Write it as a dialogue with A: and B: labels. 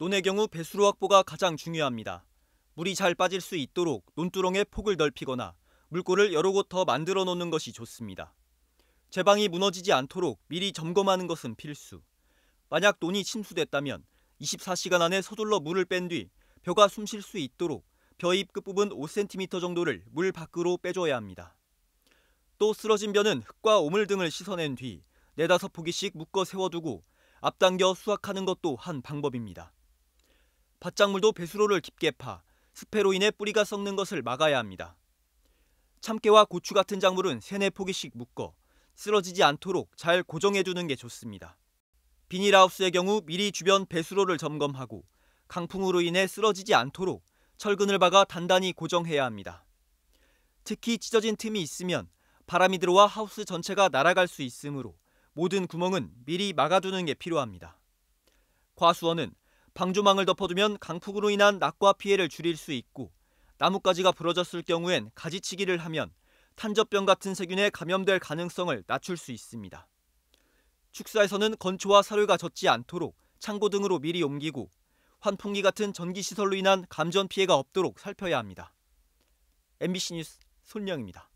A: 논의 경우 배수로 확보가 가장 중요합니다. 물이 잘 빠질 수 있도록 논두렁의 폭을 넓히거나 물꼬를 여러 곳 더 만들어 놓는 것이 좋습니다. 제방이 무너지지 않도록 미리 점검하는 것은 필수. 만약 논이 침수됐다면 24시간 안에 서둘러 물을 뺀 뒤 벼가 숨 쉴 수 있도록 벼입 끝부분 5cm 정도를 물 밖으로 빼줘야 합니다. 또 쓰러진 벼는 흙과 오물 등을 씻어낸 뒤 4, 5 포기씩 묶어 세워두고 앞당겨 수확하는 것도 한 방법입니다. 밭작물도 배수로를 깊게 파 습해로 인해 뿌리가 썩는 것을 막아야 합니다. 참깨와 고추 같은 작물은 세네 포기씩 묶어 쓰러지지 않도록 잘 고정해 두는게 좋습니다. 비닐하우스의 경우 미리 주변 배수로를 점검하고 강풍으로 인해 쓰러지지 않도록 철근을 박아 단단히 고정해야 합니다. 특히 찢어진 틈이 있으면 바람이 들어와 하우스 전체가 날아갈 수 있으므로 모든 구멍은 미리 막아두는 게 필요합니다. 과수원은 방조망을 덮어두면 강풍으로 인한 낙과 피해를 줄일 수 있고 나뭇가지가 부러졌을 경우엔 가지치기를 하면 탄저병 같은 세균에 감염될 가능성을 낮출 수 있습니다. 축사에서는 건초와 사료가 젖지 않도록 창고 등으로 미리 옮기고 환풍기 같은 전기시설로 인한 감전 피해가 없도록 살펴야 합니다. MBC 뉴스 손령입니다.